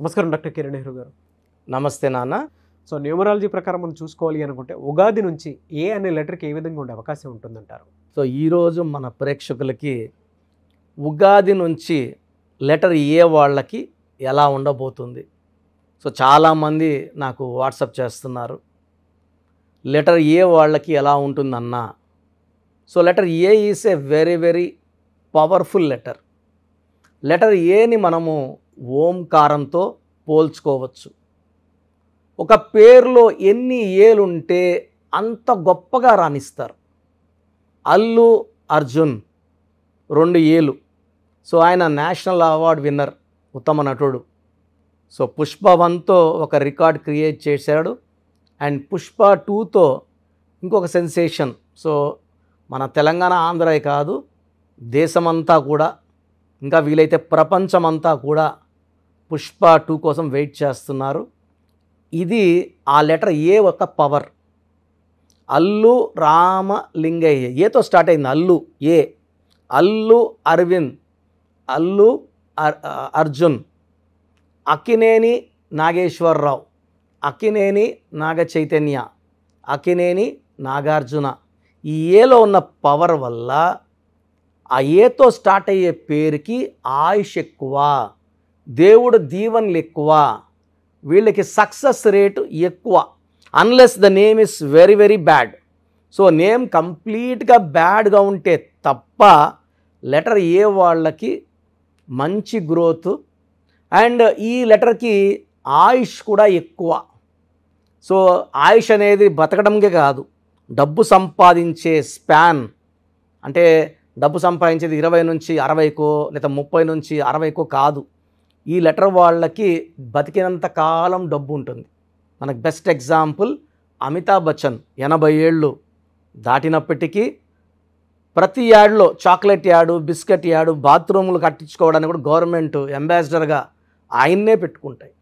నమస్కారం డాక్టర్ కిరణ్ నెహ్రూ గారు నమస్తే నాన్న సో న్యూమరాలజీ ప్రకారం మనం చూసుకోవాలి అనుకుంటే ఉగాది నుంచి ఏ అనే లెటర్కి ఏ విధంగా ఉండే అవకాశం ఉంటుందంటారు సో ఈరోజు మన ప్రేక్షకులకి ఉగాది నుంచి లెటర్ ఏ వాళ్ళకి ఎలా ఉండబోతుంది సో చాలామంది నాకు వాట్సప్ చేస్తున్నారు లెటర్ ఏ వాళ్ళకి ఎలా ఉంటుందన్నా so letter A is a very very powerful letter letter ఏని మనము ఓంకారంతో పోల్చుకోవచ్చు ఒక పేరులో ఎన్ని ఏలుంటే అంత గొప్పగా రాణిస్తారు అల్లు అర్జున్ రెండు ఏలు సో ఆయన నేషనల్ అవార్డు విన్నర్ ఉత్తమ నటుడు సో పుష్ప వన్తో ఒక రికార్డ్ క్రియేట్ చేశాడు అండ్ పుష్ప టూతో ఇంకొక సెన్సేషన్ సో మన తెలంగాణ ఆంధ్రే కాదు దేశమంతా కూడా ఇంకా వీలైతే ప్రపంచమంతా కూడా పుష్ప టూ కోసం వెయిట్ చేస్తున్నారు ఇది ఆ లెటర్ ఏ ఒక పవర్ అల్లు రామలింగయ్య ఏతో స్టార్ట్ అయింది అల్లు ఏ అల్లు అరవింద్ అల్లు అర్జున్ అక్కినేని నాగేశ్వరరావు అక్కినేని నాగ చైతన్య అక్కినేని నాగార్జున ఈ ఏలో ఉన్న పవర్ వల్ల ఆ ఏతో స్టార్ట్ అయ్యే పేరుకి ఆయుష్ ఎక్కువ దేవుడు దీవెనలు ఎక్కువ వీళ్ళకి సక్సెస్ రేటు ఎక్కువ unless the name is very very bad so name కంప్లీట్గా బ్యాడ్గా ఉంటే తప్ప లెటర్ ఏ వాళ్ళకి మంచి గ్రోత్ అండ్ ఈ లెటర్కి ఆయుష్ కూడా ఎక్కువ సో ఆయుష్ అనేది బతకడంకే కాదు డబ్బు సంపాదించే స్పాన్ అంటే డబ్బు సంపాదించేది ఇరవై నుంచి అరవైకో లేదా ముప్పై నుంచి అరవైకో కాదు ఈ లెటర్ వాళ్ళకి బతికినంత కాలం డబ్బు ఉంటుంది మనకు బెస్ట్ ఎగ్జాంపుల్ అమితాబ్ బచ్చన్ ఎనభై ఏళ్ళు దాటినప్పటికీ ప్రతి యాడ్లో చాక్లెట్ యాడు బిస్కెట్ యాడు బాత్రూములు కట్టించుకోవడానికి కూడా గవర్నమెంట్ అంబాసిడర్గా ఆయన్నే పెట్టుకుంటాయి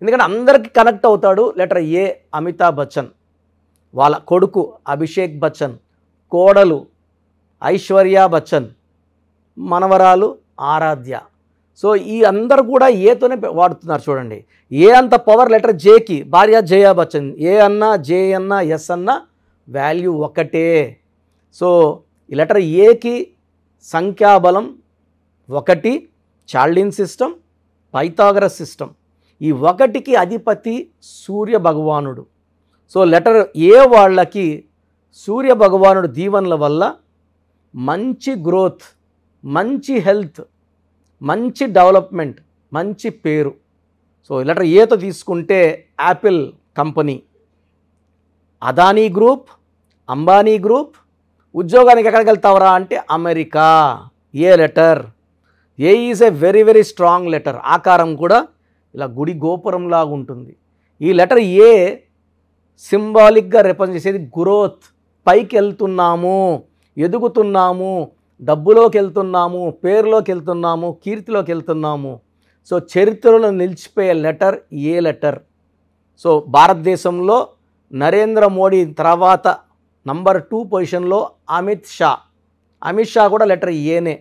ఎందుకంటే అందరికీ కనెక్ట్ అవుతాడు లెటర్ ఏ అమితాబ్ బచ్చన్ వాళ్ళ కొడుకు అభిషేక్ బచ్చన్ కోడలు ఐశ్వర్య బచ్చన్ మనవరాలు ఆరాధ్య సో ఈ అందరు కూడా ఏతోనే వాడుతున్నారు చూడండి ఏ అంత పవర్ లెటర్ జేకి భార్య జయా బచ్చన్ ఏ అన్నా జే అన్నా ఎస్ అన్నా వాల్యూ ఒకటే సో ఈ లెటర్ ఏకి సంఖ్యాబలం ఒకటి చాల్డిన్ సిస్టమ్ పైతాగరస్ సిస్టమ్ ఈ ఒకటికి అధిపతి సూర్య భగవానుడు సో లెటర్ ఏ వాళ్ళకి సూర్య భగవానుడు దీవెనల వల్ల మంచి గ్రోత్ మంచి హెల్త్ మంచి డెవలప్మెంట్ మంచి పేరు సో లెటర్ ఏతో తీసుకుంటే Apple company Adani group Ambani group ఉద్యోగానికి ఎక్కడికి వెళ్తావరా అంటే America A letter A is a very very strong letter ఆకారం కూడా ఇలా గుడి గోపురంలాగా ఉంటుంది ఈ లెటర్ ఏ సింబాలిక్గా రిప్రజెంట్ చేసేది గ్రోత్ పైకి వెళ్తున్నాము ఎదుగుతున్నాము డబ్బులోకి వెళ్తున్నాము పేరులోకి వెళ్తున్నాము కీర్తిలోకి వెళ్తున్నాము సో చరిత్రలో నిలిచిపోయే లెటర్ ఏ లెటర్ సో భారతదేశంలో నరేంద్ర మోడీ తర్వాత నంబర్ టూ పొజిషన్లో అమిత్ షా అమిత్ షా కూడా లెటర్ ఏనే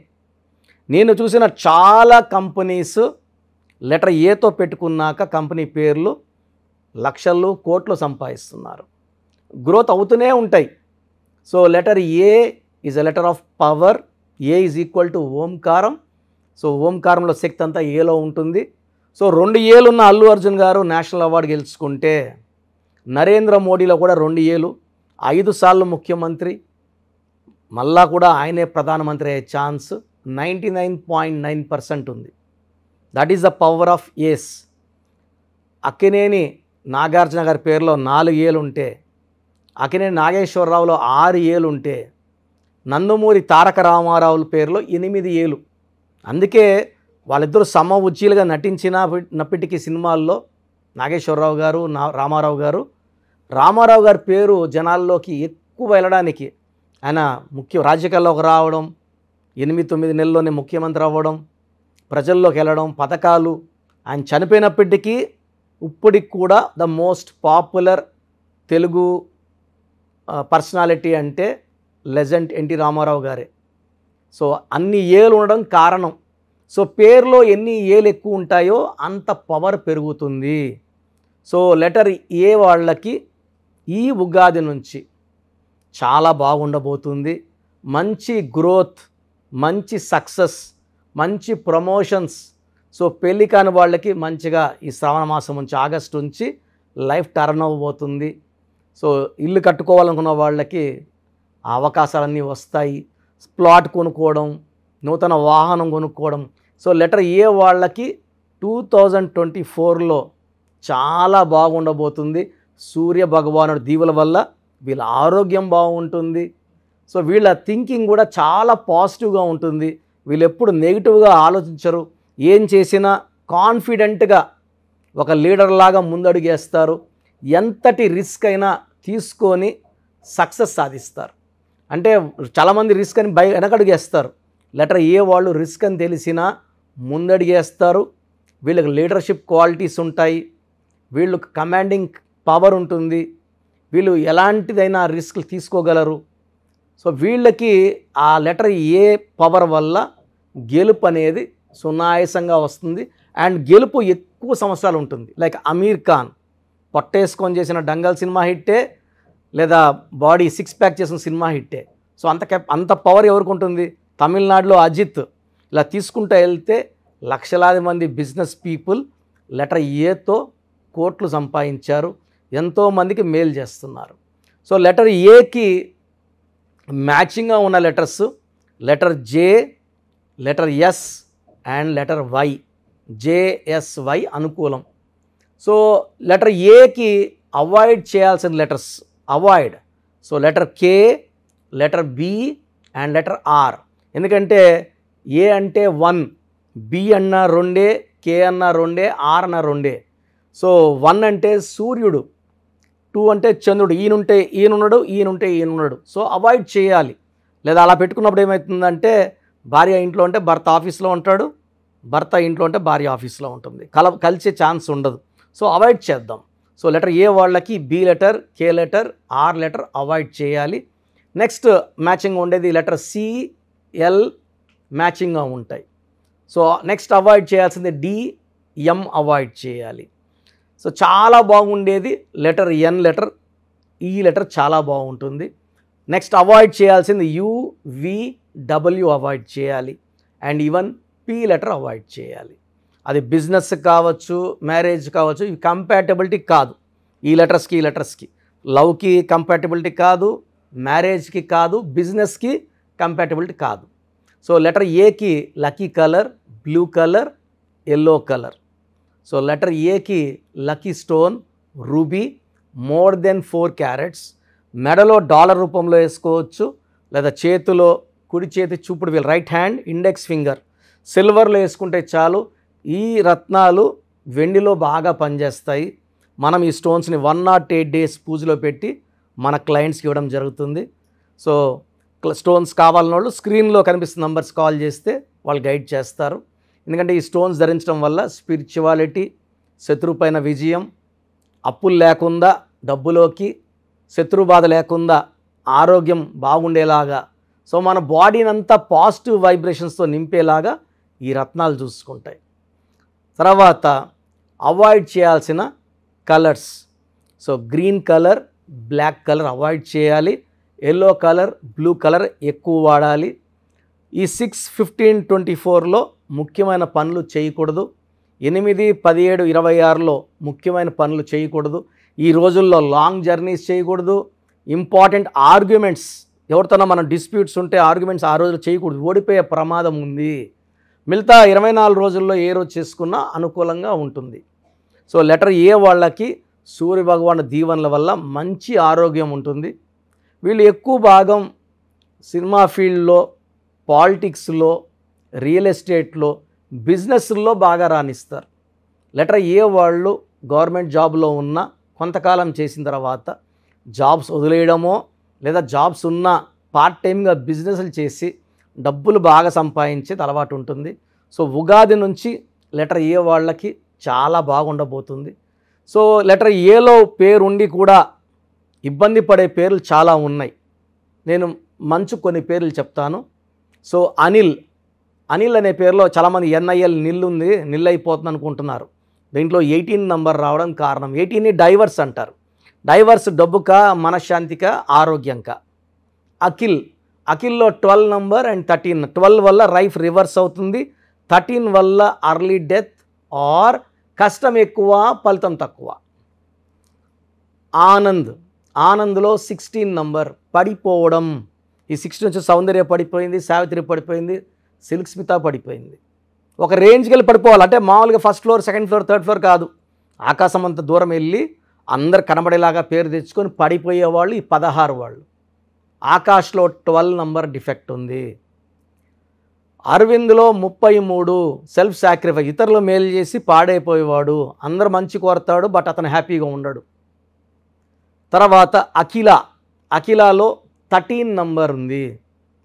నేను చూసిన చాలా కంపెనీస్ లెటర్ ఏతో పెట్టుకున్నాక కంపెనీ పేర్లు లక్షలు కోట్లు సంపాదిస్తున్నారు గ్రోత్ అవుతూనే ఉంటాయి so letter A is a letter of power A is equal to ఓంకారం సో ఓంకారంలో శక్తి అంతా ఏలో ఉంటుంది సో రెండు ఏలు ఉన్న అల్లు అర్జున్ గారు నేషనల్ అవార్డు గెలుచుకుంటే నరేంద్ర మోడీలో కూడా రెండు ఏలు ఐదు సార్లు ముఖ్యమంత్రి మళ్ళా కూడా ఆయనే ప్రధానమంత్రి అయ్యే chance ninety nine point nine percent ఉంది that is the power of A's Akkineni Nagarjuna గారి పేరులో నాలుగు ఏలు ఉంటే అక్కినేని నాగేశ్వరరావులో ఆరు ఏలు ఉంటే నందమూరి తారక రామారావుల పేరులో ఎనిమిది ఏళ్ళు అందుకే వాళ్ళిద్దరూ సమ ఉజ్జీలుగా నటించినప్పటికీ సినిమాల్లో నాగేశ్వరరావు గారు నా రామారావు గారు రామారావు గారి పేరు జనాల్లోకి ఎక్కువ వెళ్ళడానికి ఆయన ముఖ్య రాజకీయాల్లోకి రావడం ఎనిమిది తొమ్మిది నెలల్లోనే ముఖ్యమంత్రి అవ్వడం ప్రజల్లోకి వెళ్ళడం పథకాలు ఆయన చనిపోయినప్పటికీ ఇప్పటికి కూడా the most popular Telugu personality అంటే లెజెంట్ ఎన్టీ రామారావు గారే సో అన్ని ఏలు ఉండడం కారణం సో పేర్లో ఎన్ని ఏలు ఎక్కువ ఉంటాయో అంత పవర్ పెరుగుతుంది సో లెటర్ ఏ వాళ్ళకి ఈ ఉగాది నుంచి చాలా బాగుండబోతుంది మంచి గ్రోత్ మంచి సక్సెస్ మంచి ప్రమోషన్స్ సో పెళ్ళి కాని వాళ్ళకి మంచిగా ఈ శ్రావణ మాసం నుంచి ఆగస్టు నుంచి లైఫ్ టర్న్ అవ్వబోతుంది సో ఇల్లు కట్టుకోవాలనుకున్న వాళ్ళకి అవకాశాలన్నీ వస్తాయి ప్లాట్ కొనుక్కోవడం నూతన వాహనం కొనుక్కోవడం సో లెటర్ ఏ వాళ్ళకి టూ థౌజండ్ ట్వంటీ ఫోర్లో చాలా బాగుండబోతుంది సూర్య భగవానుడు దీవుల వల్ల వీళ్ళ ఆరోగ్యం బాగుంటుంది సో వీళ్ళ థింకింగ్ కూడా చాలా పాజిటివ్గా ఉంటుంది వీళ్ళు ఎప్పుడు నెగిటివ్గా ఆలోచించరు ఏం చేసినా కాన్ఫిడెంట్గా ఒక లీడర్లాగా ముందడుగేస్తారు ఎంతటి రిస్క్ అయినా తీసుకొని సక్సెస్ సాధిస్తారు అంటే చాలామంది రిస్క్ అని బయ వెనకడుగేస్తారు లెటర్ ఏ వాళ్ళు రిస్క్ అని తెలిసినా ముందడిగేస్తారు వీళ్ళకి లీడర్షిప్ క్వాలిటీస్ ఉంటాయి వీళ్ళు కమాండింగ్ పవర్ ఉంటుంది వీళ్ళు ఎలాంటిదైనా రిస్క్ తీసుకోగలరు సో వీళ్ళకి ఆ లెటర్ ఏ పవర్ వల్ల గెలుపు అనేది సునాయాసంగా వస్తుంది అండ్ గెలుపు ఎక్కువ సంవత్సరాలు ఉంటుంది లైక్ అమీర్ ఖాన్ పొట్టేసుకొని చేసిన డంగల్ సినిమా హిట్టే లేదా బాడీ సిక్స్ ప్యాక్ చేసిన సినిమా హిట్టే సో అంత అంత పవర్ ఎవరికి ఉంటుంది తమిళనాడులో అజిత్ ఇలా తీసుకుంటూ వెళ్తే లక్షలాది మంది బిజినెస్ పీపుల్ లెటర్ ఏతో కోట్లు సంపాదించారు ఎంతోమందికి మేలు చేస్తున్నారు సో లెటర్ ఏకి మ్యాచింగ్గా ఉన్న letters letter J letter S and letter Y J S Y అనుకూలం సో లెటర్ ఏకి అవాయిడ్ చేయాల్సిన letters avoid so letter K letter B and letter R ఎందుకంటే ఏ అంటే వన్ బి అన్న రెండే కే అన్న రెండే ఆర్ అన్న రెండే సో వన్ అంటే సూర్యుడు టూ అంటే చంద్రుడు ఈయన ఉంటే ఈయన ఉంటే ఈయన ఉన్నాడు సో అవాయిడ్ చేయాలి లేదా అలా పెట్టుకున్నప్పుడు ఏమవుతుందంటే భార్య ఇంట్లో ఉంటే భర్త ఆఫీస్లో ఉంటాడు భర్త ఇంట్లో ఉంటే భార్య ఆఫీస్లో ఉంటుంది కల కలిసే ఛాన్స్ ఉండదు సో అవాయిడ్ చేద్దాం సో లెటర్ ఏ వాళ్ళకి B letter K letter R letter avoid చేయాలి నెక్స్ట్ మ్యాచింగ్ ఉండేది లెటర్ సి ఎల్ మ్యాచింగ్గా ఉంటాయి సో నెక్స్ట్ అవాయిడ్ చేయాల్సింది డి ఎం అవాయిడ్ చేయాలి సో చాలా బాగుండేది letter N letter E letter చాలా బాగుంటుంది నెక్స్ట్ అవాయిడ్ చేయాల్సింది యూ వి డబ్ల్యూ అవాయిడ్ చేయాలి and even P letter avoid చేయాలి అది బిజినెస్ కావచ్చు మ్యారేజ్ కావచ్చు ఇవి కంపాటబిలిటీ కాదు ఈ లెటర్స్కి ఈ లెటర్స్కి లవ్కి కంపాటబిలిటీ కాదు మ్యారేజ్కి కాదు బిజినెస్కి కంపాటబిలిటీ కాదు సో లెటర్ ఏకి lucky colour blue colour yellow colour so letter ఏకి lucky stone ruby more than four carats మెడలో డాలర్ రూపంలో వేసుకోవచ్చు లేదా చేతిలో కుడి చేతి చూపుడు వీళ్ళు రైట్ హ్యాండ్ ఇండెక్స్ ఫింగర్ సిల్వర్లో వేసుకుంటే చాలు ఈ రత్నాలు వెండిలో బాగా పనిచేస్తాయి మనం ఈ స్టోన్స్ని వన్ నాట్ ఎయిట్ డేస్ పూజలో పెట్టి మన క్లయింట్స్కి ఇవ్వడం జరుగుతుంది సో స్టోన్స్ కావాలని వాళ్ళు స్క్రీన్లో కనిపిస్తున్న నంబర్స్ కాల్ చేస్తే వాళ్ళు గైడ్ చేస్తారు ఎందుకంటే ఈ స్టోన్స్ ధరించడం వల్ల స్పిరిచువాలిటీ శత్రుపైన విజయం అప్పులు లేకుండా డబ్బులోకి శత్రు బాధ లేకుండా ఆరోగ్యం బాగుండేలాగా సో మన బాడీని అంతా పాజిటివ్ వైబ్రేషన్స్తో నింపేలాగా ఈ రత్నాలు చూసుకుంటాయి తర్వాత అవాయిడ్ చేయాల్సిన colours so green colour black colour avoid చేయాలి ఎల్లో కలర్ బ్లూ కలర్ ఎక్కువ వాడాలి ఈ సిక్స్ ఫిఫ్టీన్ ట్వంటీ ఫోర్లో ముఖ్యమైన పనులు చేయకూడదు ఎనిమిది పదిహేడు ఇరవై ఆరులో ముఖ్యమైన పనులు చేయకూడదు ఈ రోజుల్లో లాంగ్ జర్నీస్ చేయకూడదు ఇంపార్టెంట్ ఆర్గ్యుమెంట్స్ ఎవరితోనో మనం డిస్ప్యూట్స్ ఉంటే ఆర్గ్యుమెంట్స్ ఆ రోజులు చేయకూడదు ఓడిపోయే ప్రమాదం ఉంది మిగతా ఇరవై నాలుగు రోజుల్లో ఏ రోజు చేసుకున్నా అనుకూలంగా ఉంటుంది సో లెటర్ ఏ వాళ్ళకి సూర్య భగవాన్ దీవెనల వల్ల మంచి ఆరోగ్యం ఉంటుంది వీళ్ళు ఎక్కువ భాగం సినిమా ఫీల్డ్లో పాలిటిక్స్లో రియల్ ఎస్టేట్లో బిజినెస్లో బాగా రాణిస్తారు లెటర్ ఏ వాళ్ళు గవర్నమెంట్ జాబ్లో ఉన్న కొంతకాలం చేసిన తర్వాత జాబ్స్ వదిలేయడమో లేదా జాబ్స్ ఉన్న పార్ట్ టైమ్గా బిజినెస్లు చేసి డబ్బులు బాగా సంపాదించే అలవాటు ఉంటుంది సో ఉగాది నుంచి లెటర్ ఏ వాళ్ళకి చాలా బాగుండబోతుంది సో లెటర్ ఏలో పేరుండి కూడా ఇబ్బంది పడే పేర్లు చాలా ఉన్నాయి నేను మంచు కొన్ని పేర్లు చెప్తాను సో అనిల్ అనిల్ అనే పేరులో చాలామంది ఎన్ఐఎల్ నిల్ ఉంది నిల్ అయిపోతుంది అనుకుంటున్నారు దీంట్లో ఎయిటీన్ నంబర్ రావడం కారణం ఎయిటీన్ని డైవర్స్ అంటారు డైవర్స్ డబ్బుక మనశ్శాంతిక ఆరోగ్యంక అఖిల్ అఖిల్లో twelve number and thirteen twelve వల్ల రైఫ్ రివర్స్ అవుతుంది థర్టీన్ వల్ల అర్లీ డెత్ ఆర్ కష్టం ఎక్కువ ఫలితం తక్కువ ఆనంద్ ఆనంద్లో సిక్స్టీన్ నంబర్ పడిపోవడం ఈ సిక్స్టీన్ నుంచి సౌందర్య పడిపోయింది సావిత్రి పడిపోయింది సిల్క్ స్మిత పడిపోయింది ఒక రేంజ్కి వెళ్ళి పడిపోవాలి అంటే మామూలుగా first floor second floor third floor కాదు ఆకాశం అంత దూరం వెళ్ళి అందరు కనబడేలాగా పేరు తెచ్చుకొని పడిపోయేవాళ్ళు ఈ పదహారు వాళ్ళు ఆకాష్లో ట్వెల్వ్ నంబర్ డిఫెక్ట్ ఉంది అరవింద్లో ముప్పై మూడు సెల్ఫ్ సాక్రిఫైస్ ఇతరులు మేలు చేసి పాడైపోయేవాడు అందరు మంచి కోరతాడు బట్ అతను హ్యాపీగా ఉండడు తర్వాత అఖిల అఖిలాలో థర్టీన్ నంబర్ ఉంది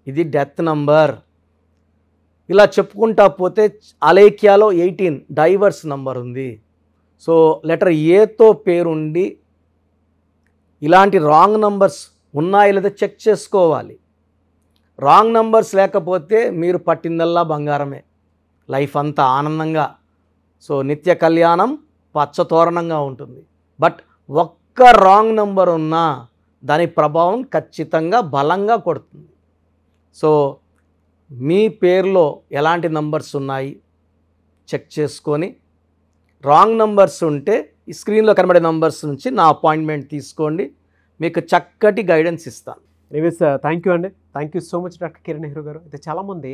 ఇది డెత్ నంబర్ ఇలా చెప్పుకుంటా పోతే అలేఖ్యాలో ఎయిటీన్ డైవర్స్ నంబర్ ఉంది సో లెటర్ ఏతో పేరుండి ఇలాంటి రాంగ్ నంబర్స్ ఉన్నాయి లేదా చెక్ చేసుకోవాలి రాంగ్ నంబర్స్ లేకపోతే మీరు పట్టిందల్లా బంగారమే లైఫ్ అంతా ఆనందంగా సో నిత్య కళ్యాణం పచ్చతోరణంగా ఉంటుంది బట్ ఒక్క రాంగ్ నంబర్ ఉన్నా దాని ప్రభావం ఖచ్చితంగా బలంగా కొడుతుంది సో మీ పేరులో ఎలాంటి నంబర్స్ ఉన్నాయి చెక్ చేసుకొని రాంగ్ నంబర్స్ ఉంటే ఈ స్క్రీన్లో కనబడే నంబర్స్ నుంచి నా అపాయింట్మెంట్ తీసుకోండి మీకు చక్కటి గైడెన్స్ ఇస్తాను ఎనీవేస్ థ్యాంక్ యూ అండి thank you so much doctor Kiran Nehru garu అయితే చాలామంది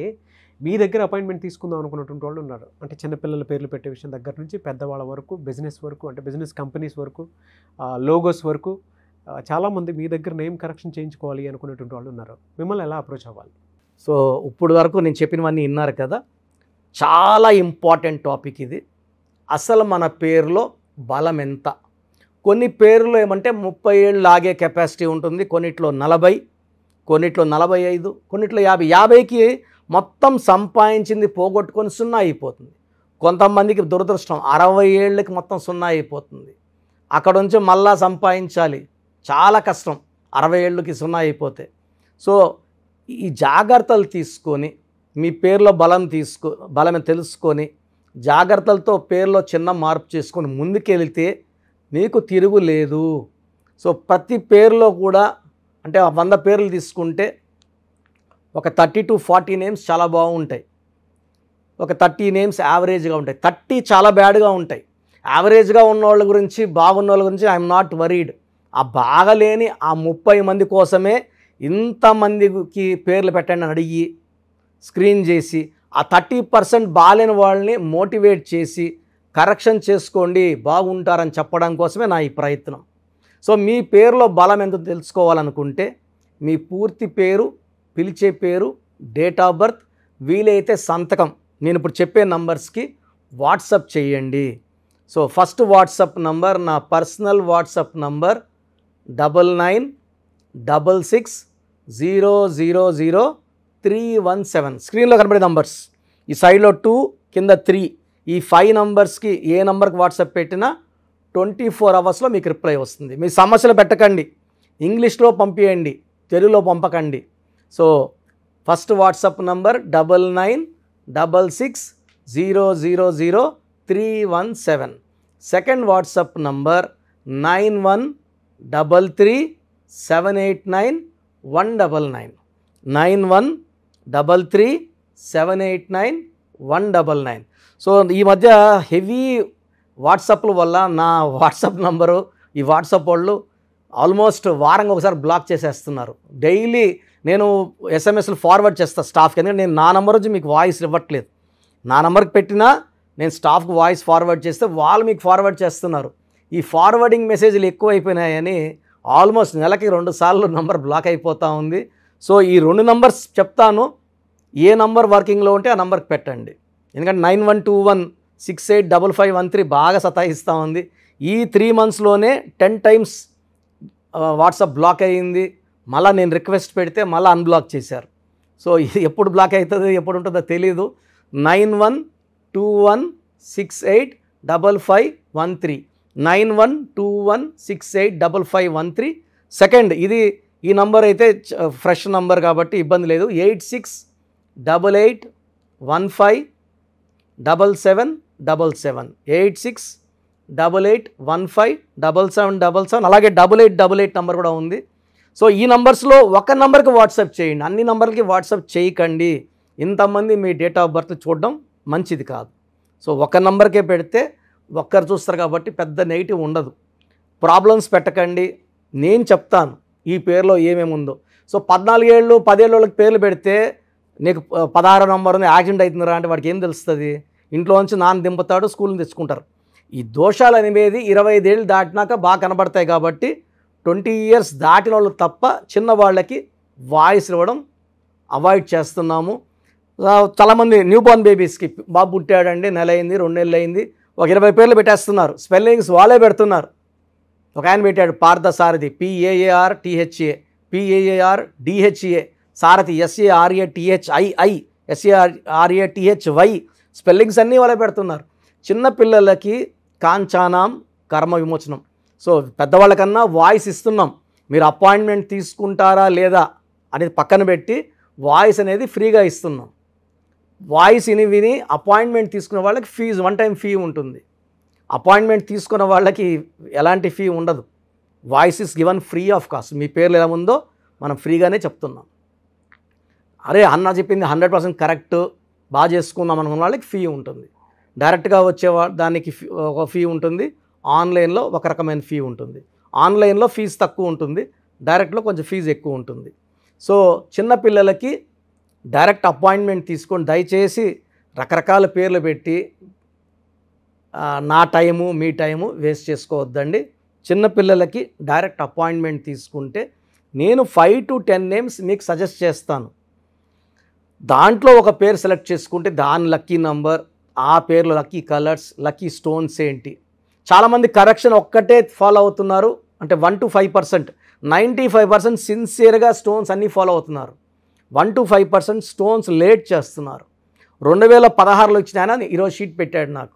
మీ దగ్గర అపాయింట్మెంట్ తీసుకుందాం అనుకున్నటువంటి వాళ్ళు ఉన్నారు అంటే చిన్నపిల్లల పేర్లు పెట్టే విషయం దగ్గర నుంచి పెద్దవాళ్ళ వరకు బిజినెస్ వరకు అంటే బిజినెస్ కంపెనీస్ వరకు లోగోస్ వరకు చాలామంది మీ దగ్గర నేమ్ కరెక్షన్ చేయించుకోవాలి అనుకునేటువంటి వాళ్ళు ఉన్నారు మిమ్మల్ని ఎలా అప్రోచ్ అవ్వాలి సో ఇప్పుడు వరకు నేను చెప్పినవన్నీ విన్నారు కదా చాలా ఇంపార్టెంట్ టాపిక్ ఇది అసలు మన పేరులో బలం ఎంత కొన్ని పేర్లు ఏమంటే ముప్పై ఏళ్ళు లాగే కెపాసిటీ ఉంటుంది కొన్నిట్లో నలభై కొన్నిట్లో నలభై ఐదు కొన్నిట్లో యాభై యాభైకి మొత్తం సంపాదించింది పోగొట్టుకొని సున్నా అయిపోతుంది కొంతమందికి దురదృష్టం అరవై ఏళ్ళకి మొత్తం సున్నా అయిపోతుంది అక్కడ నుంచి మళ్ళా సంపాదించాలి చాలా కష్టం అరవై ఏళ్ళకి సున్నా అయిపోతే సో ఈ జాగ్రత్తలు తీసుకొని మీ పేర్లో బలం తీసుకో బలం తెలుసుకొని జాగ్రత్తలతో పేర్లో చిన్న మార్పు చేసుకొని ముందుకెళితే నీకు తిరుగు లేదు సో ప్రతి పేరులో కూడా అంటే వంద పేర్లు తీసుకుంటే ఒక థర్టీ టు ఫార్టీ నేమ్స్ చాలా బాగుంటాయి ఒక థర్టీ నేమ్స్ యావరేజ్గా ఉంటాయి థర్టీ చాలా బ్యాడ్గా ఉంటాయి యావరేజ్గా ఉన్న వాళ్ళ గురించి బాగున్న వాళ్ళ గురించి ఐఎమ్ నాట్ వరీడ్ ఆ బాగలేని ఆ ముప్పై మంది కోసమే ఇంతమందికి పేర్లు పెట్టండి అని అడిగి స్క్రీన్ చేసి ఆ థర్టీ పర్సెంట్ బాగాలేని వాళ్ళని మోటివేట్ చేసి కరెక్షన్ చేసుకోండి బాగుంటారని చెప్పడం కోసమే నా ఈ ప్రయత్నం సో మీ పేరులో బలం ఎంత తెలుసుకోవాలనుకుంటే మీ పూర్తి పేరు పిలిచే పేరు డేట్ ఆఫ్ బర్త్ వీలైతే సంతకం నేను ఇప్పుడు చెప్పే నంబర్స్కి వాట్సప్ చేయండి సో ఫస్ట్ వాట్సప్ నంబర్ నా personal WhatsApp number double nine double six zero zero zero three one seven స్క్రీన్లో కనబడే నంబర్స్ ఈ సైడ్లో టూ కింద త్రీ ఈ ఫైవ్ నంబర్స్కి ఏ నంబర్కి వాట్సాప్ పెట్టినా ట్వంటీ ఫోర్ అవర్స్లో మీకు రిప్లై వస్తుంది మీ సమస్యలు పెట్టకండి ఇంగ్లీష్లో పంపించండి తెలుగులో పంపకండి so first WhatsApp number double nine double six zero zero zero three one seven second WhatsApp number nine one double three seven eight nine one double nine nine one double three seven eight nine one double nine so ఈ మధ్య heavy వాట్సాప్ల వల్ల నా WhatsApp number ఈ WhatsApp వాళ్ళు almost వారంగా ఒకసారి black చేసేస్తున్నారు డైలీ నేను ఎస్ఎంఎస్లు ఫార్వర్డ్ చేస్తాను స్టాఫ్కి ఎందుకంటే నేను నా నెంబర్ వచ్చి మీకు వాయిస్ ఇవ్వట్లేదు నా నెంబర్కి పెట్టినా నేను స్టాఫ్కి వాయిస్ ఫార్వర్డ్ చేస్తే వాళ్ళు మీకు ఫార్వర్డ్ చేస్తున్నారు ఈ ఫార్వర్డింగ్ మెసేజ్లు ఎక్కువ అయిపోయినాయని ఆల్మోస్ట్ నెలకి రెండు సార్లు నంబర్ బ్లాక్ అయిపోతూ ఉంది సో ఈ రెండు నంబర్స్ చెప్తాను ఏ నంబర్ వర్కింగ్లో ఉంటే ఆ నంబర్కి పెట్టండి ఎందుకంటే nine one two one six eight double five one three బాగా సతాయిస్తూ ఉంది ఈ త్రీ మంత్స్లోనే టెన్ టైమ్స్ వాట్సాప్ బ్లాక్ అయ్యింది మళ్ళీ నేను రిక్వెస్ట్ పెడితే మళ్ళీ అన్బ్లాక్ చేశారు సో ఎప్పుడు బ్లాక్ అవుతుంది ఎప్పుడు ఉంటుందో తెలీదు nine one two one six eight double five one three nine one two one six eight double five one three second ఇది ఈ నంబర్ అయితే ఫ్రెష్ నంబర్ కాబట్టి ఇబ్బంది లేదు eight six double eight one five double seven double seven eight six double eight one five double seven double seven అలాగే double eight double eight number కూడా ఉంది so ఈ నంబర్స్లో ఒక నెంబర్కి వాట్సాప్ చేయండి అన్ని నెంబర్కి వాట్సాప్ చేయకండి ఇంతమంది మీ డేట్ ఆఫ్ బర్త్ చూడడం మంచిది కాదు సో ఒక నెంబర్కే పెడితే ఒక్కరు చూస్తారు కాబట్టి పెద్ద నెగిటివ్ ఉండదు ప్రాబ్లమ్స్ పెట్టకండి నేను చెప్తాను ఈ పేరులో ఏమేమి ఉందో సో పద్నాలుగేళ్ళు పదేళ్ళకి పేర్లు పెడితే నీకు పదహారు నంబర్ యాక్సిడెంట్ అవుతుందిరా అంటే వాడికి ఏం తెలుస్తుంది నుంచి నాన్న దింపుతాడు స్కూల్ని తెచ్చుకుంటారు ఈ దోషాలు అనేది ఇరవై ఐదేళ్ళు దాటినాక బాగా కనబడతాయి కాబట్టి ట్వంటీ ఇయర్స్ దాటిన వాళ్ళు తప్ప చిన్నవాళ్ళకి వాయిస్ ఇవ్వడం అవాయిడ్ చేస్తున్నాము చాలామంది న్యూ బోర్న్ బేబీస్కి బాబు పుట్టాడండి నెల అయింది రెండు నెలలు అయింది ఒక ఇరవై పేర్లు పెట్టేస్తున్నారు స్పెల్లింగ్స్ వాళ్ళే పెడుతున్నారు ఒక ఆయన పెట్టాడు Parthasarathi P A A R T H A P A A R D H A Sarathi R A T H I I T H Y spellings అన్నీ వాళ్ళే పెడుతున్నారు చిన్నపిల్లలకి కాంచానాం కర్మ విమోచనం సో పెద్దవాళ్ళకన్నా వాయిస్ ఇస్తున్నాం మీరు అపాయింట్మెంట్ తీసుకుంటారా లేదా అనేది పక్కన పెట్టి వాయిస్ అనేది ఫ్రీగా ఇస్తున్నాం వాయిస్ విని విని అపాయింట్మెంట్ తీసుకున్న వాళ్ళకి ఫీజు వన్ టైం ఫీ ఉంటుంది అపాయింట్మెంట్ తీసుకున్న వాళ్ళకి ఎలాంటి ఫీ ఉండదు voice is given free of cost మీ పేర్లు ఎలా ఉందో మనం ఫ్రీగానే చెప్తున్నాం అరే అన్న చెప్పింది హండ్రెడ్ పర్సెంట్ కరెక్ట్ బాగా చేసుకుందాం అనుకున్న వాళ్ళకి ఫీ ఉంటుంది డైరెక్ట్గా వచ్చే దానికి ఒక ఫీ ఉంటుంది ఆన్లైన్లో ఒక రకమైన ఫీ ఉంటుంది ఆన్లైన్లో ఫీజు తక్కువ ఉంటుంది డైరెక్ట్లో కొంచెం ఫీజు ఎక్కువ ఉంటుంది సో చిన్నపిల్లలకి డైరెక్ట్ అపాయింట్మెంట్ తీసుకొని దయచేసి రకరకాల పేర్లు పెట్టి నా టైము మీ టైము వేస్ట్ చేసుకోవద్దండి చిన్నపిల్లలకి డైరెక్ట్ అపాయింట్మెంట్ తీసుకుంటే నేను ఫైవ్ టు టెన్ నేమ్స్ మీకు సజెస్ట్ చేస్తాను దాంట్లో ఒక పేరు సెలెక్ట్ చేసుకుంటే దాని లక్కీ నంబర్ ఆ పేర్లో లక్కీ కలర్స్ లక్కీ స్టోన్స్ ఏంటి చాలామంది కరెక్షన్ ఒక్కటే ఫాలో అవుతున్నారు అంటే one to five percent ninety five percent సిన్సియర్గా స్టోన్స్ అన్నీ ఫాలో అవుతున్నారు one to five percent stones late చేస్తున్నారు రెండు వేల పదహారులో ఇచ్చిన ఆయన ఈరోజు షీట్ పెట్టాడు నాకు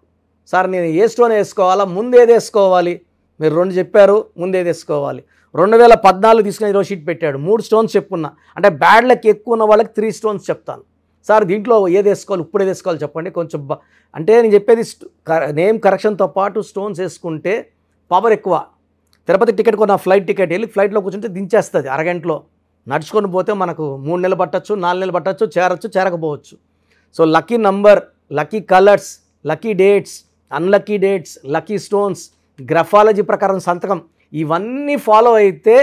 సార్ నేను ఏ స్టోన్ వేసుకోవాలా ముందు ఏది వేసుకోవాలి మీరు రెండు చెప్పారు ముందు ఏది వేసుకోవాలి రెండు వేల పద్నాలుగు తీసుకుని ఇరవై షీట్ పెట్టాడు మూడు స్టోన్స్ చెప్పుకున్నా అంటే బ్యాడ్ లక్ ఎక్కువ ఉన్న వాళ్ళకి త్రీ స్టోన్స్ చెప్తాను సార్ దీంట్లో ఏది వేసుకోవాలి ఏది వేసుకోవాలి చెప్పండి కొంచెం అంటే నేను చెప్పేది నేమ్ కరెక్షన్తో పాటు స్టోన్స్ వేసుకుంటే పవర్ ఎక్కువ తిరుపతి టికెట్ కొన్న ఫ్లైట్ టికెట్ వెళ్ళి ఫ్లైట్లో కూర్చుంటే దించేస్తుంది అరగంటలో నడుచుకొని పోతే మనకు మూడు నెలలు పట్టచ్చు నాలుగు నెలలు పట్టచ్చు చేరచ్చు చేరకపోవచ్చు so lucky number lucky colours lucky dates unlucky dates lucky stones graphology ప్రకారం సంతకం ఇవన్నీ ఫాలో అయితే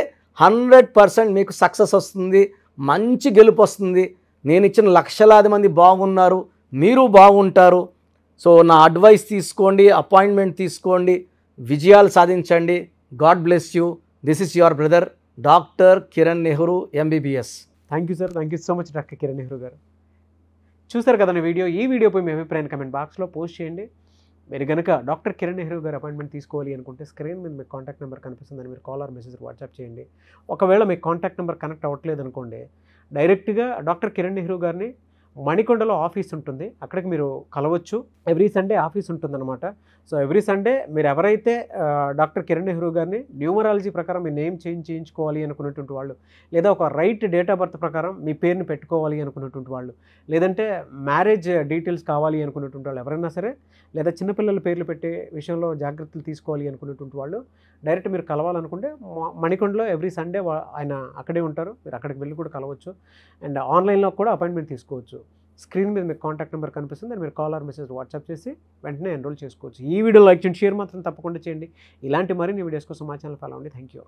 హండ్రెడ్ పర్సెంట్ మీకు సక్సెస్ వస్తుంది మంచి గెలుపు వస్తుంది నేను ఇచ్చిన లక్షలాది మంది బాగున్నారు మీరు బాగుంటారు సో నా అడ్వైస్ తీసుకోండి అపాయింట్మెంట్ తీసుకోండి విజయాలు సాధించండి God bless you this is your brother doctor Kiran Nehru MBBS thank you sir thank you so much doctor Kiran Nehru garu చూసారు కదా వీడియో ఈ వీడియోపై మీ అభిప్రాయం కమెంట్ బాక్స్లో పోస్ట్ చేయండి మీరు కనుక డాక్టర్ కిరణ్ నెహ్రూ గారు అపాయింట్మెంట్ తీసుకోవాలి అనుకుంటే స్క్రీన్ మీద మీకు కాంటాక్ట్ నెంబర్ కనిపిస్తుందని మీరు కాల్ ఆర్ మెసేజ్ వాట్సాప్ చేయండి ఒకవేళ మీకు కాంటాక్ట్ నెంబర్ కనెక్ట్ అవ్వట్లేదు అనుకోండి డైరెక్ట్గా డాక్టర్ కిరణ్ నెహ్రూ గారిని మణికొండలో ఆఫీస్ ఉంటుంది అక్కడికి మీరు కలవచ్చు ఎవ్రీ సండే ఆఫీస్ ఉంటుందన్నమాట సో ఎవ్రీ సండే మీరు ఎవరైతే డాక్టర్ కిరణ్ నెహ్రూ గారిని న్యూమరాలజీ ప్రకారం మీ నేమ్ చేంజ్ చేయించుకోవాలి అనుకున్నటువంటి వాళ్ళు లేదా ఒక రైట్ డేట్ ఆఫ్ బర్త్ ప్రకారం మీ పేరుని పెట్టుకోవాలి అనుకున్నటువంటి వాళ్ళు లేదంటే మ్యారేజ్ డీటెయిల్స్ కావాలి అనుకున్నటువంటి వాళ్ళు ఎవరైనా సరే లేదా చిన్నపిల్లల పేర్లు పెట్టే విషయంలో జాగ్రత్తలు తీసుకోవాలి అనుకున్నటువంటి వాళ్ళు డైరెక్ట్ మీరు కలవాలనుకుంటే మణికొండలో ఎవ్రీ సండే ఆయన అక్కడే ఉంటారు మీరు అక్కడికి వెళ్ళి కూడా కలవచ్చు అండ్ ఆన్లైన్లో కూడా అపాయింట్మెంట్ తీసుకోవచ్చు స్క్రీన్ మీద మీకు కాంటాక్ట్ నెంబర్ కనిపిస్తుంది మీరు కాల్ ఆర్ మెసేజ్ వాట్సాప్ చేసి వెంటనే ఎన్రోల్ చేసుకోవచ్చు ఈ వీడియో లైక్ చేయండి షేర్ మాత్రం తప్పకుండా చేయండి ఇలాంటి మరిన్ని వీడియోస్ కోసం మా ఛానల్ ఫాలో అవ్వండి థ్యాంక్ యూ